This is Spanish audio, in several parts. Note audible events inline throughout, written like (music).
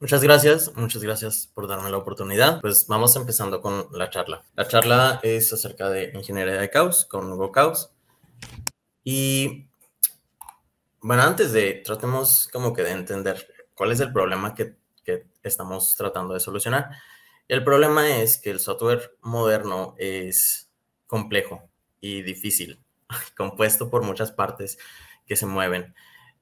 Muchas gracias, muchas gracias por darme la oportunidad. Pues vamos empezando con la charla. La charla es acerca de ingeniería de caos con Hugo Caos. Y bueno, antes de, tratemos como que de entender cuál es el problema que, que estamos tratando de solucionar. El problema es que el software moderno es complejo y difícil, (laughs) compuesto por muchas partes que se mueven.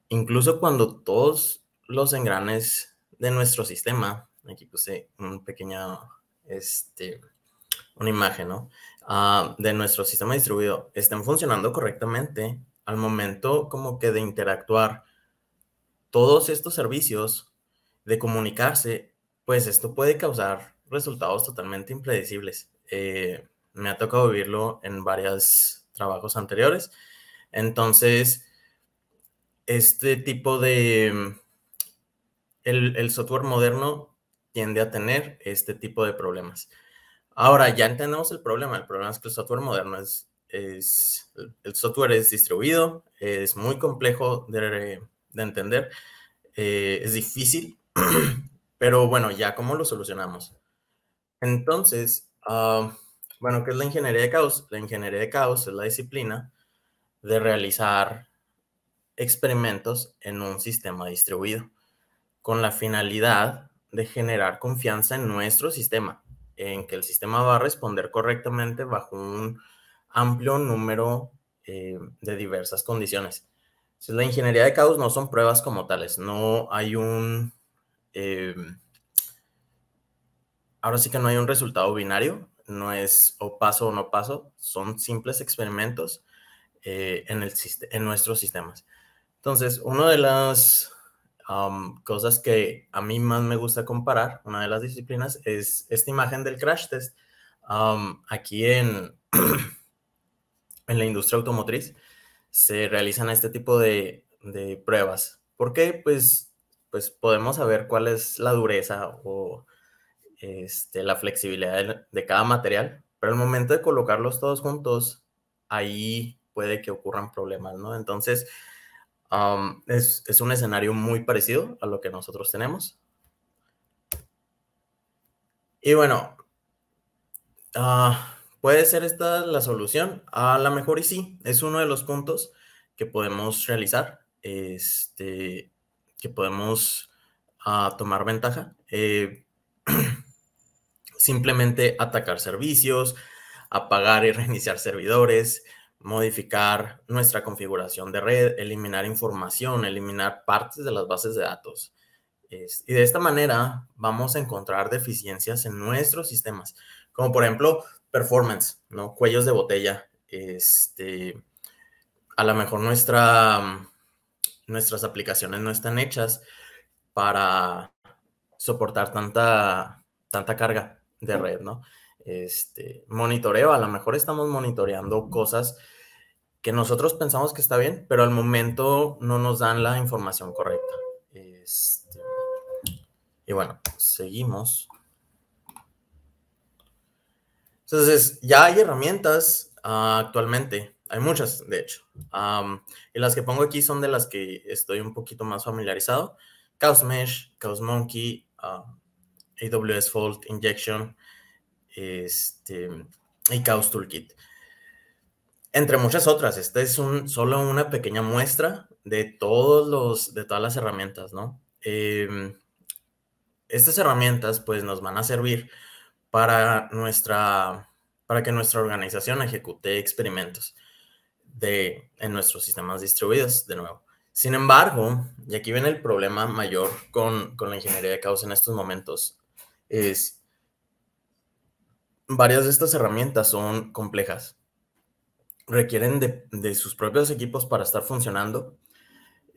Incluso cuando todos los engranes de nuestro sistema. Aquí puse un pequeña este, una imagen, ¿no? Ah, de nuestro sistema distribuido estén funcionando correctamente al momento como que de interactuar todos estos servicios, de comunicarse, pues esto puede causar resultados totalmente impredecibles. Eh, me ha tocado vivirlo en varios trabajos anteriores. Entonces, este tipo de el, software moderno tiende a tener este tipo de problemas. Ahora, ya entendemos el problema. El problema es que el software moderno es, el software es distribuido, es muy complejo de, entender, eh, es difícil, (clears throat) pero bueno, ya cómo lo solucionamos. Entonces, ah, bueno, ¿qué es la ingeniería de caos? La ingeniería de caos es la disciplina de realizar experimentos en un sistema distribuido con la finalidad de generar confianza en nuestro sistema, en que el sistema va a responder correctamente bajo un amplio número eh, de diversas condiciones. la ingeniería de caos no son pruebas como tales, no hay un... Eh, ahora sí que no hay un resultado binario, no es o paso o no paso, son simples experimentos eh, en, el, en nuestros sistemas. Entonces, uno de los cosas que a mí más me gusta comparar, una de las disciplinas, es esta imagen del crash test. aquí en, (clears throat) en la industria automotriz se realizan este tipo de, de, pruebas. ¿Por qué? Pues, pues podemos saber cuál es la dureza o este, la flexibilidad de, de cada material, pero al momento de colocarlos todos juntos, ahí puede que ocurran problemas, ¿no? Entonces, Um, es, un escenario muy parecido a lo que nosotros tenemos. Y bueno, ah, ¿puede ser esta la solución? A lo mejor y sí, es uno de los puntos que podemos realizar, este, que podemos ah, tomar ventaja. Eh, (clears throat) simplemente atacar servicios, apagar y (laughs) reiniciar servidores, modificar nuestra configuración de red, eliminar información, eliminar partes de las bases de datos. y de esta manera vamos a encontrar deficiencias en nuestros sistemas, como por ejemplo performance, ¿no? cuellos de botella. Este, a lo mejor nuestra, nuestras aplicaciones no están hechas para soportar tanta, tanta carga de red, ¿no? este, monitoreo, a lo mejor estamos monitoreando cosas que nosotros pensamos que está bien, pero al momento no nos dan la información correcta. Este, y bueno, seguimos. Entonces, ya hay herramientas ah, actualmente, hay muchas, de hecho. y las que pongo aquí son de las que estoy un poquito más familiarizado. Chaos Mesh, Chaos Monkey, AWS ah, Fault Injection, este, y Chaos Toolkit. Entre muchas otras, esta es un, solo una pequeña muestra de, todos los, de todas las herramientas, ¿no? Em, estas herramientas pues nos van a servir para, nuestra, para que nuestra organización ejecute experimentos de, en nuestros sistemas distribuidos, de nuevo. Sin embargo, y aquí viene el problema mayor con, con la ingeniería de caos en estos momentos, es varias de estas herramientas son complejas, requieren de, sus propios equipos para estar funcionando.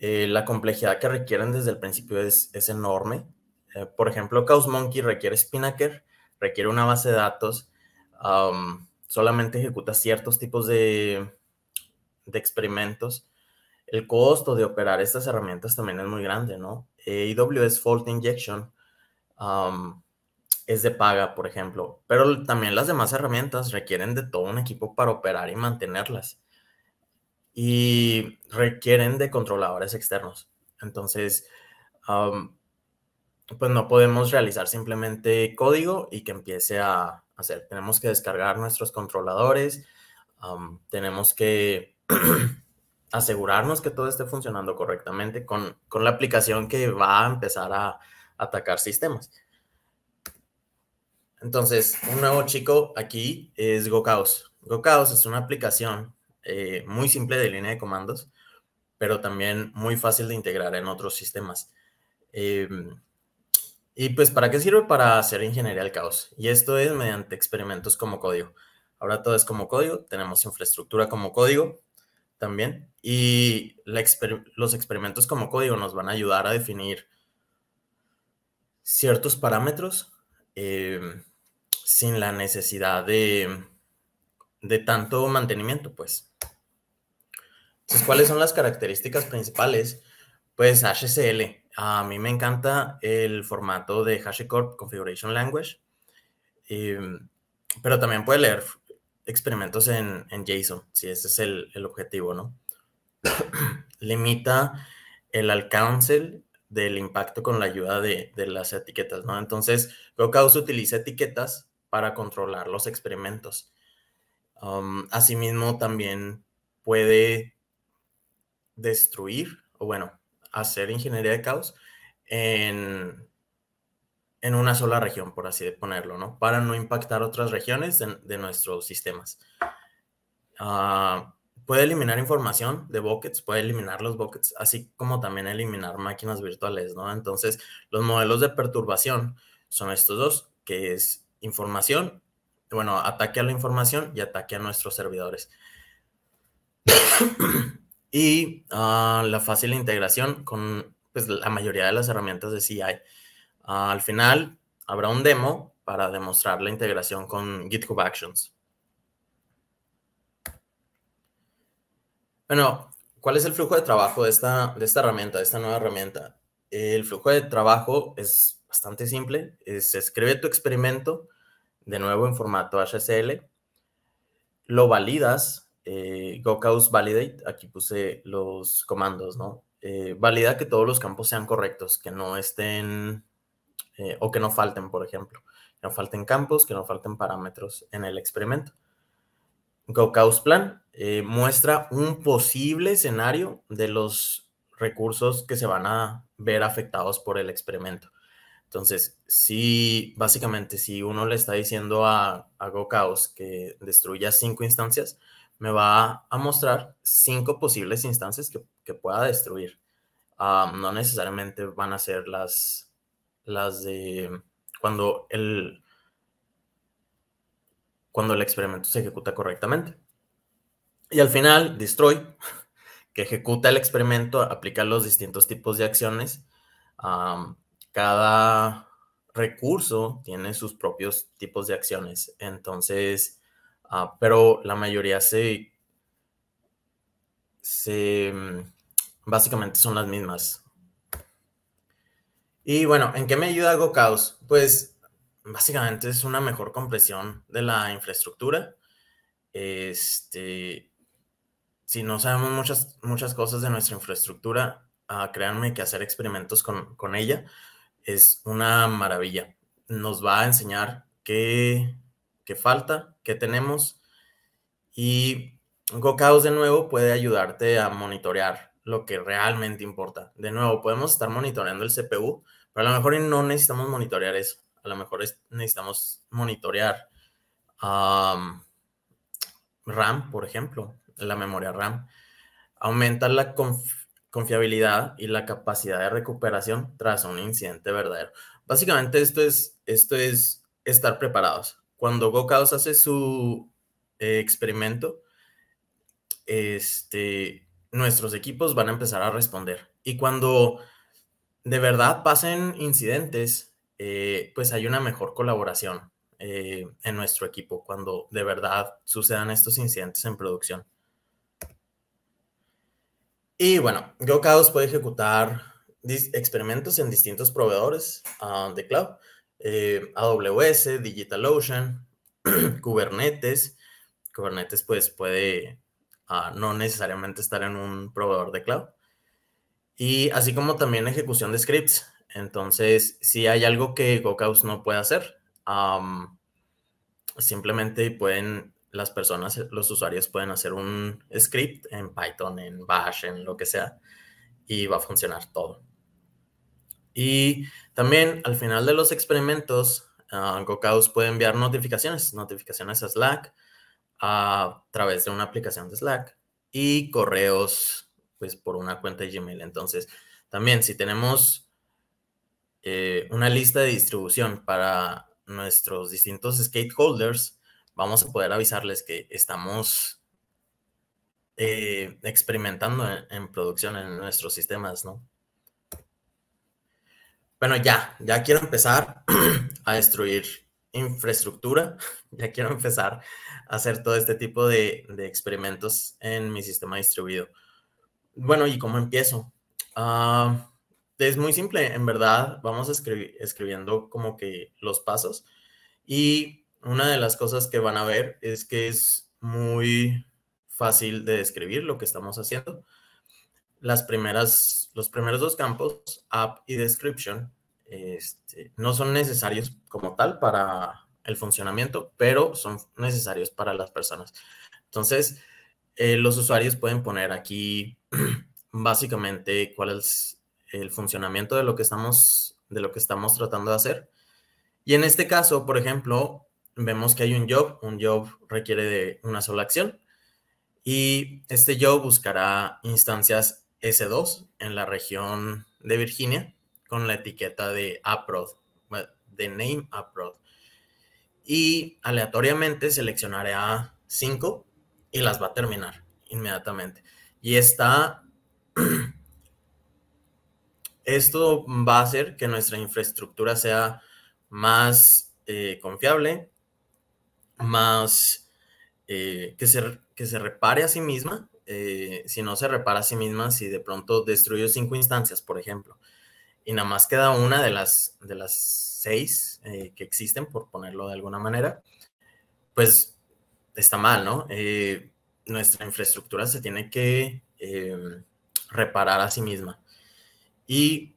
Eh, la complejidad que requieren desde el principio es, es enorme. Eh, por ejemplo, Monkey requiere Spinnaker, requiere una base de datos, solamente ejecuta ciertos tipos de, experimentos. El costo de operar estas herramientas también es muy grande, ¿no? AWS Fault Injection es de paga, por ejemplo, pero también las demás herramientas requieren de todo un equipo para operar y mantenerlas y requieren de controladores externos. Entonces, pues no podemos realizar simplemente código y que empiece a hacer. Tenemos que descargar nuestros controladores, tenemos que (clears throat) asegurarnos que todo esté funcionando correctamente con la aplicación que va a empezar a atacar sistemas. Entonces, un nuevo chico aquí es GoCaos. GoCaos es una aplicación eh, muy simple de línea de comandos, pero también muy fácil de integrar en otros sistemas. Em, y pues, ¿para qué sirve? Para hacer ingeniería al caos. Y esto es mediante experimentos como código. Ahora todo es como código, tenemos infraestructura como código también. Y los experimentos como código nos van a ayudar a definir ciertos parámetros em, sin la necesidad de, tanto mantenimiento, pues. Entonces, ¿cuáles son las características principales? Pues HCL. A mí me encanta el formato de HashiCorp Configuration Language, eh, pero también puede leer experimentos en, JSON, si ese es el, objetivo, ¿no? (coughs) Limita el alcance del impacto con la ayuda de, las etiquetas, ¿no? Entonces, uno utiliza etiquetas para controlar los experimentos. Um, asimismo, también puede destruir, o bueno, hacer ingeniería de caos en, una sola región, por así de ponerlo, ¿no? Para no impactar otras regiones de, nuestros sistemas. Ah, puede eliminar información de buckets, puede eliminar los buckets, así como también eliminar máquinas virtuales, ¿no? Entonces, los modelos de perturbación son estos dos, que es información, bueno, ataque a la información y ataque a nuestros servidores. (coughs) y ah, la fácil integración con pues, la mayoría de las herramientas de CI. Ah, al final habrá un demo para demostrar la integración con GitHub Actions. Bueno, ¿cuál es el flujo de trabajo de esta, de esta herramienta, de esta nueva herramienta? El flujo de trabajo es bastante simple. Es, escribe tu experimento, de nuevo en formato HSL, lo validas, eh, validate, aquí puse los comandos, ¿no? Eh, valida que todos los campos sean correctos, que no estén eh, o que no falten, por ejemplo. Que no falten campos, que no falten parámetros en el experimento. Go plan eh, muestra un posible escenario de los recursos que se van a ver afectados por el experimento. Entonces, si básicamente, si uno le está diciendo a, a Chaos que destruya cinco instancias, me va a mostrar cinco posibles instancias que, pueda destruir. Ah, no necesariamente van a ser las, las de cuando el, cuando el experimento se ejecuta correctamente. Y al final, destroy, (laughs) que ejecuta el experimento, aplica los distintos tipos de acciones. Ah, cada recurso tiene sus propios tipos de acciones. Entonces, ah, pero la mayoría se, se, mm, básicamente son las mismas. Y bueno, ¿en qué me ayuda GoCaos? Pues básicamente es una mejor compresión de la infraestructura. Este, si no sabemos muchas, muchas cosas de nuestra infraestructura, a ah, créanme que hacer experimentos con, con ella es una maravilla. Nos va a enseñar qué, falta, qué tenemos. Y GoCaos de nuevo puede ayudarte a monitorear lo que realmente importa. De nuevo, podemos estar monitoreando el CPU, pero a lo mejor no necesitamos monitorear eso. A lo mejor necesitamos monitorear RAM, por ejemplo, la memoria RAM. Aumenta la confianza confiabilidad y la capacidad de recuperación tras un incidente verdadero. Básicamente esto es, esto es estar preparados. Cuando GoCaos hace su eh, experimento, este, nuestros equipos van a empezar a responder. Y cuando de verdad pasen incidentes, eh, pues hay una mejor colaboración eh, en nuestro equipo cuando de verdad sucedan estos incidentes en producción. Y bueno, GoCaos puede ejecutar experimentos en distintos proveedores ah, de cloud, eh, AWS, DigitalOcean, (clears throat) Kubernetes. Kubernetes pues puede ah, no necesariamente estar en un proveedor de cloud. Y así como también ejecución de scripts. Entonces, si hay algo que GoCaos no puede hacer, simplemente pueden las personas, eh, los usuarios pueden hacer un script en Python, en Bash, en lo que sea, y va a funcionar todo. Y también al final de los experimentos, uh, puede enviar notificaciones, notificaciones a Slack a través de una aplicación de Slack y correos pues por una cuenta de Gmail. Entonces, también si tenemos eh, una lista de distribución para nuestros distintos stakeholders, vamos a poder avisarles que estamos eh, experimentando en, producción en nuestros sistemas, ¿no? Bueno, ya, ya quiero empezar (clears throat) a destruir infraestructura, (laughs) ya quiero empezar a hacer todo este tipo de, experimentos en mi sistema distribuido. Bueno, ¿y cómo empiezo? Ah, es muy simple, en verdad, vamos escribiendo como que los pasos y una de las cosas que van a ver es que es muy fácil de describir lo que estamos haciendo. Las primeras, los primeros dos campos, app y description, este, no son necesarios como tal para el funcionamiento, pero son necesarios para las personas. Entonces, eh, los usuarios pueden poner aquí (clears throat) básicamente cuál es el funcionamiento de lo que estamos, de lo que estamos tratando de hacer. Y en este caso, por ejemplo, vemos que hay un job, un job requiere de una sola acción y este job buscará instancias S2 en la región de Virginia con la etiqueta de aprod, de name aprod. Y aleatoriamente seleccionaré a 5 y las va a terminar inmediatamente. Y está (clears throat) esto va a hacer que nuestra infraestructura sea más eh, confiable, más eh, que, se, que se repare a sí misma. Eh, si no se repara a sí misma, si de pronto destruyó cinco instancias, por ejemplo, y nada más queda una de las, de las seis eh, que existen, por ponerlo de alguna manera, pues está mal, ¿no? nuestra infraestructura se tiene que reparar a sí misma. Y,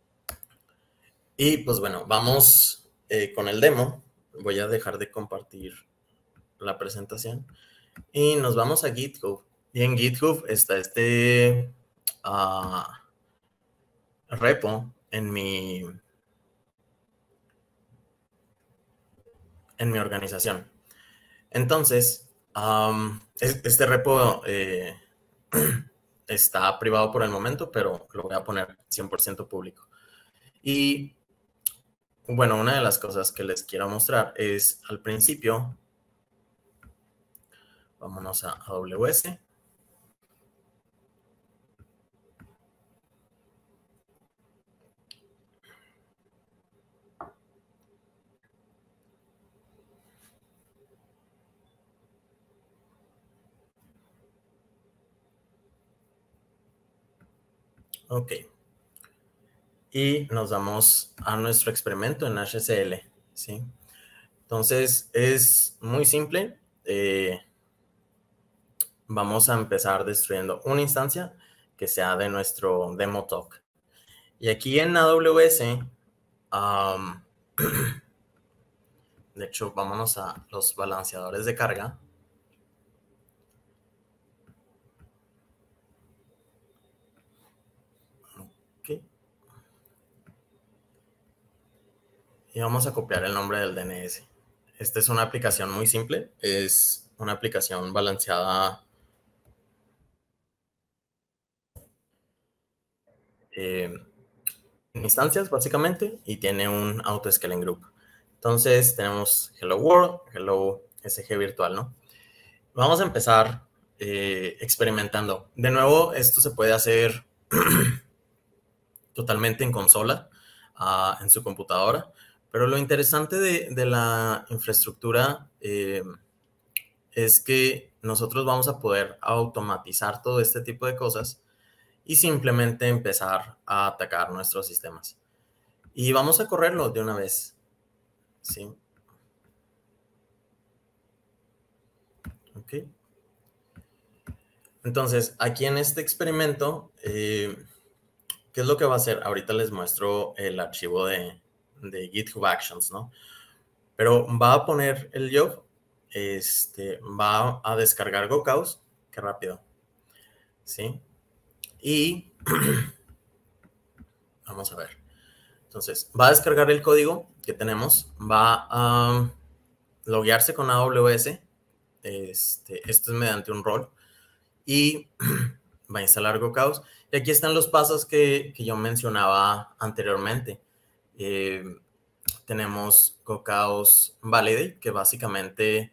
(clears throat) y pues bueno, vamos con el demo voy a dejar de compartir la presentación y nos vamos a GitHub. Y en GitHub está este ah, repo en mi, en mi organización. Entonces, este repo eh, (clears throat) está privado por el momento, pero lo voy a poner 100% público. Y bueno, una de las cosas que les quiero mostrar es al principio, vámonos a AWS. Ok y nos damos a nuestro experimento en HCL, ¿sí? Entonces, es muy simple. Eh, vamos a empezar destruyendo una instancia que sea de nuestro demo talk. Y aquí en AWS, (clears throat) de hecho, vámonos a los balanceadores de carga. Y vamos a copiar el nombre del DNS. Esta es una aplicación muy simple. Es una aplicación balanceada eh, en instancias, básicamente, y tiene un auto-scaling group. Entonces, tenemos Hello World, Hello SG Virtual, ¿no? Vamos a empezar eh, experimentando. De nuevo, esto se puede hacer (clears throat) totalmente en consola, ah, en su computadora pero lo interesante de, la infraestructura eh, es que nosotros vamos a poder automatizar todo este tipo de cosas y simplemente empezar a atacar nuestros sistemas. Y vamos a correrlo de una vez. ¿Sí? Ok. Entonces, aquí en este experimento, eh, ¿qué es lo que va a hacer? Ahorita les muestro el archivo de, de GitHub Actions, ¿no? Pero va a poner el job, este, va a descargar GoCause, qué rápido, ¿sí? Y (clears throat) vamos a ver. Entonces, va a descargar el código que tenemos, va a loguearse con AWS, este, esto es mediante un rol, y (clears throat) va a instalar GoCause. Y aquí están los pasos que, que yo mencionaba anteriormente. Eh, tenemos Cocaos Validate, que básicamente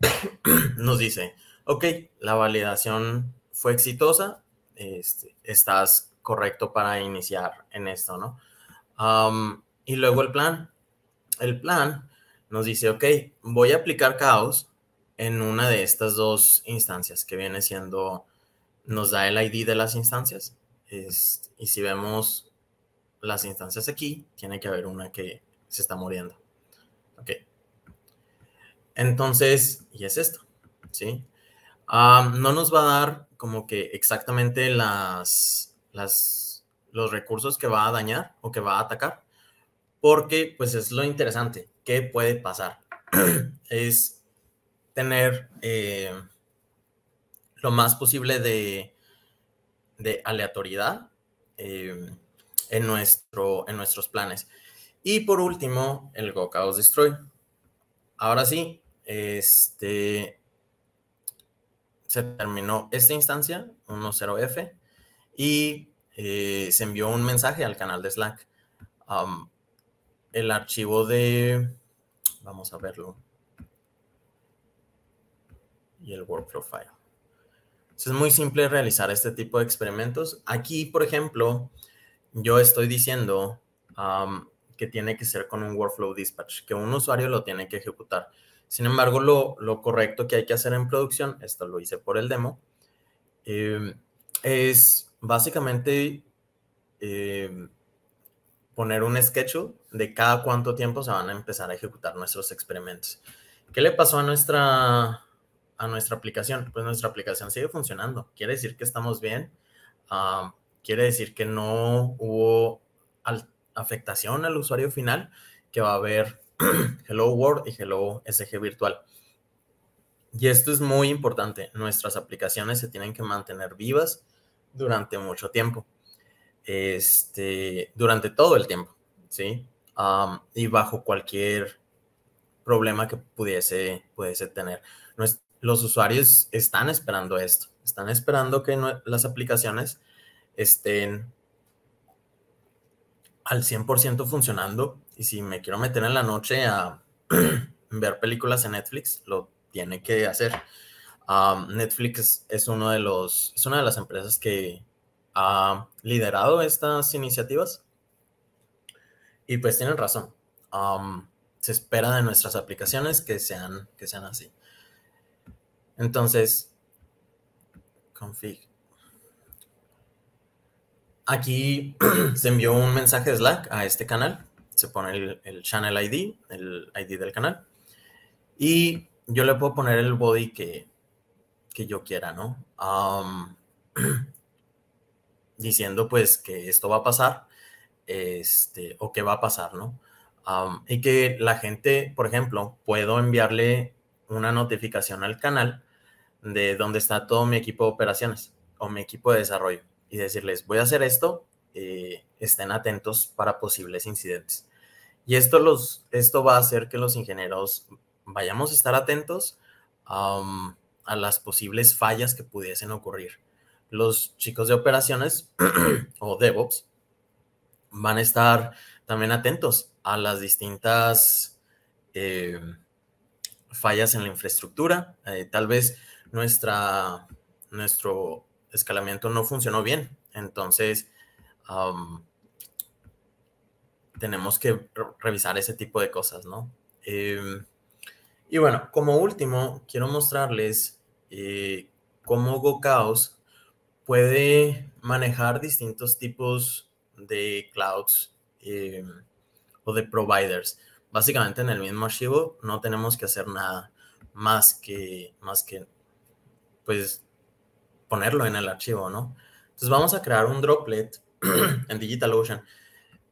(coughs) nos dice, ok, la validación fue exitosa, este, estás correcto para iniciar en esto, ¿no? y luego el plan. El plan nos dice, ok, voy a aplicar caos en una de estas dos instancias que viene siendo, nos da el ID de las instancias. y si vemos las instancias aquí, tiene que haber una que se está muriendo. Ok. Entonces, y es esto, ¿sí? no nos va a dar como que exactamente las, las, los recursos que va a dañar o que va a atacar, porque pues es lo interesante, ¿qué puede pasar? (clears throat) es tener eh, lo más posible de, de aleatoriedad. Eh, en, nuestro, en nuestros planes. Y por último, el Go Destroy. Ahora sí, este, se terminó esta instancia, 1.0F, y eh, se envió un mensaje al canal de Slack. Um, el archivo de... Vamos a verlo. Y el workflow file. es muy simple realizar este tipo de experimentos. Aquí, por ejemplo, yo estoy diciendo que tiene que ser con un workflow dispatch, que un usuario lo tiene que ejecutar. Sin embargo, lo, correcto que hay que hacer en producción, esto lo hice por el demo, em, es básicamente em, poner un schedule de cada cuánto tiempo se van a empezar a ejecutar nuestros experimentos. ¿Qué le pasó a nuestra, a nuestra aplicación? Pues nuestra aplicación sigue funcionando. Quiere decir que estamos bien quiere decir que no hubo afectación al usuario final, que va a haber (clears throat) Hello World y Hello SG virtual. Y esto es muy importante, nuestras aplicaciones se tienen que mantener vivas durante mucho tiempo, este, durante todo el tiempo, ¿sí? y bajo cualquier problema que pudiese, tener. los usuarios están esperando esto, están esperando que las aplicaciones estén al 100% funcionando. Y si me quiero meter en la noche a (clears throat) ver películas en Netflix, lo tiene que hacer. Netflix es, uno de los, es una de las empresas que ha liderado estas iniciativas. Y pues tienen razón. se espera de nuestras aplicaciones que sean, que sean así. Entonces, config Aquí (clears throat) se envió un mensaje de Slack a este canal. Se pone el, channel ID, el ID del canal. Y yo le puedo poner el body que, yo quiera, ¿no? (clears throat) diciendo pues que esto va a pasar, este, o que va a pasar, ¿no? y que la gente, por ejemplo, puedo enviarle una notificación al canal de dónde está todo mi equipo de operaciones o mi equipo de desarrollo y decirles, voy a hacer esto, eh, estén atentos para posibles incidentes. Y esto, los, esto va a hacer que los ingenieros vayamos a estar atentos a las posibles fallas que pudiesen ocurrir. Los chicos de operaciones (clears throat) o DevOps van a estar también atentos a las distintas eh, fallas en la infraestructura. Eh, tal vez nuestra, nuestro escalamiento no funcionó bien. Entonces, tenemos que revisar ese tipo de cosas, ¿no? Em, y bueno, como último, quiero mostrarles eh, cómo GoCaos puede manejar distintos tipos de clouds em, o de providers. Básicamente en el mismo archivo no tenemos que hacer nada más que, más que pues ponerlo en el archivo, ¿no? Entonces vamos a crear un droplet (clears throat) en DigitalOcean.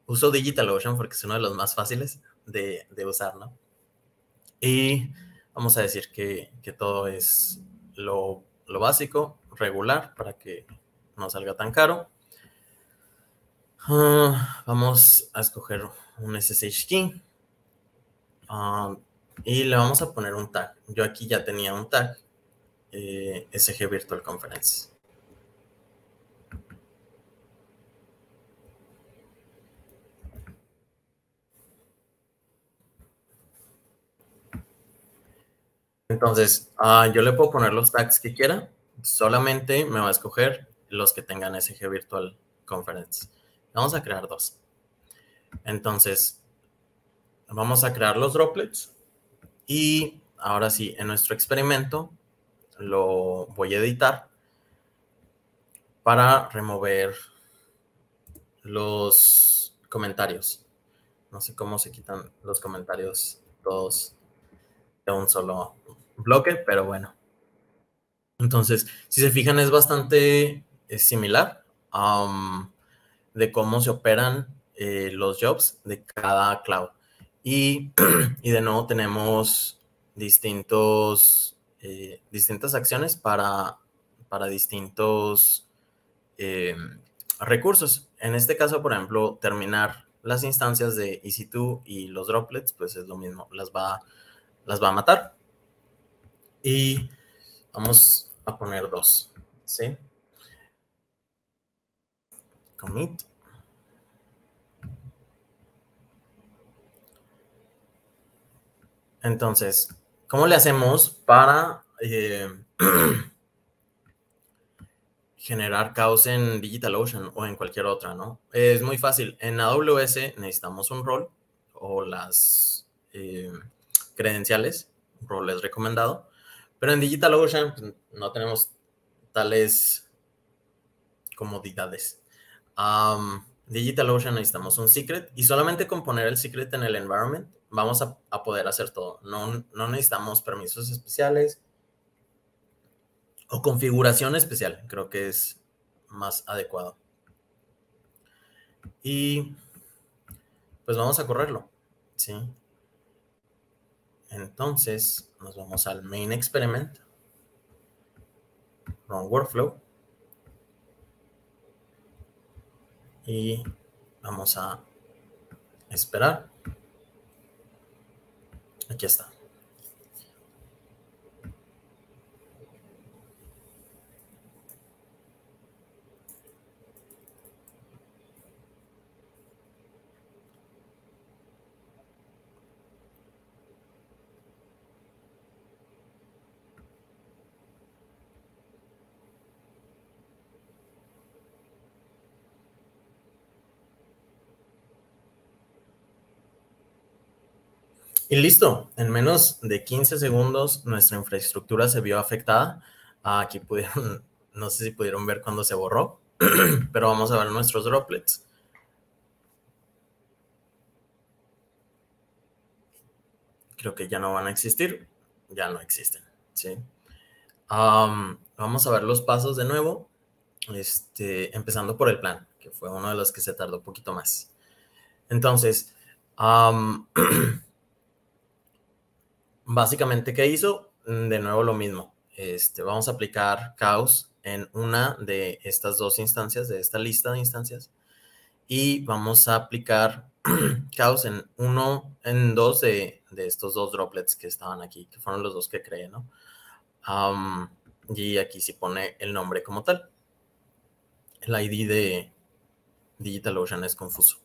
Uso DigitalOcean porque es uno de los más fáciles de, de usar, ¿no? Y vamos a decir que, todo es lo, básico, regular, para que no salga tan caro. Ah, vamos a escoger un SSH key. Ah, y le vamos a poner un tag. Yo aquí ya tenía un tag eh, SG Virtual Conference. Entonces, ah, yo le puedo poner los tags que quiera, solamente me va a escoger los que tengan SG Virtual Conference. Vamos a crear dos. Entonces, vamos a crear los droplets y ahora sí, en nuestro experimento lo voy a editar para remover los comentarios. No sé cómo se quitan los comentarios todos de un solo bloque, pero bueno. Entonces, si se fijan, es bastante eh, similar de cómo se operan eh, los jobs de cada cloud. Y, (clears throat) y de nuevo tenemos distintos eh, distintas acciones para, para distintos eh, recursos. En este caso, por ejemplo, terminar las instancias de EC2 y los droplets, pues es lo mismo, las va, las va a matar. Y vamos a poner dos, ¿sí? Commit. Entonces, ¿Cómo le hacemos para eh, (clears throat) generar caos en DigitalOcean o en cualquier otra, ¿no? Es muy fácil. En AWS necesitamos un rol o las eh, credenciales, un es recomendado, pero en DigitalOcean pues, no tenemos tales comodidades. Um, DigitalOcean necesitamos un secret y solamente con poner el secret en el environment vamos a, poder hacer todo. No, no necesitamos permisos especiales o configuración especial, creo que es más adecuado. Y pues vamos a correrlo, ¿sí? Entonces nos vamos al main experiment, run workflow, y vamos a esperar. Aquí está. Y listo, en menos de 15 segundos nuestra infraestructura se vio afectada. Ah, aquí pudieron, (laughs) no sé si pudieron ver cuando se borró, (clears throat) pero vamos a ver nuestros droplets. Creo que ya no van a existir, ya no existen, ¿sí? vamos a ver los pasos de nuevo, este, empezando por el plan, que fue uno de los que se tardó un poquito más. Entonces, um, (clears throat) Básicamente, ¿qué hizo? Mm, de nuevo lo mismo. Este, vamos a aplicar caos en una de estas dos instancias, de esta lista de instancias, y vamos a aplicar (clears throat) caos en uno, en dos de, estos dos droplets que estaban aquí, que fueron los dos que creé, ¿no? y aquí se pone el nombre como tal. El ID de ocean es confuso.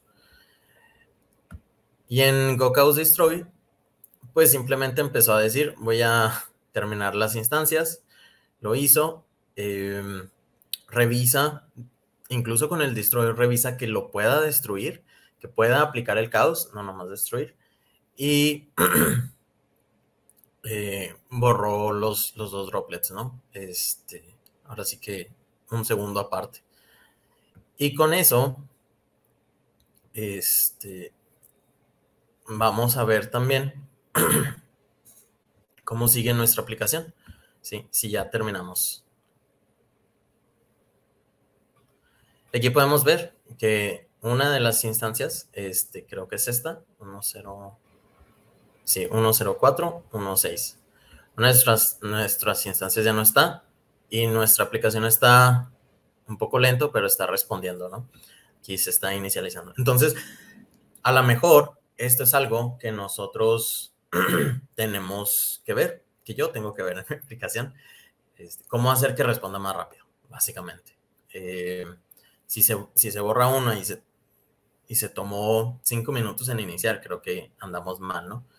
Y en GoCauseDestroy. Destroy pues simplemente empezó a decir, voy a terminar las instancias, lo hizo, em, revisa, incluso con el destroyer, revisa que lo pueda destruir, que pueda aplicar el caos, no nomás destruir, y (clears throat) eh, borró los, los, dos droplets, ¿no? Este, ahora sí que un segundo aparte. Y con eso, este, vamos a ver también (clears throat) cómo sigue nuestra aplicación. Sí, si ya terminamos. Aquí podemos ver que una de las instancias, este, creo que es esta, 10, sí, 104, 16. Nuestras, nuestras instancias ya no está y nuestra aplicación está un poco lento, pero está respondiendo, ¿no? Aquí se está inicializando. Entonces, a lo mejor esto es algo que nosotros (clears throat) tenemos que ver, que yo tengo que ver en la (laughs) aplicación, este, cómo hacer que responda más rápido, básicamente. Eh, si, se, borra una y se, y se tomó cinco minutos en iniciar, creo que andamos mal, ¿no?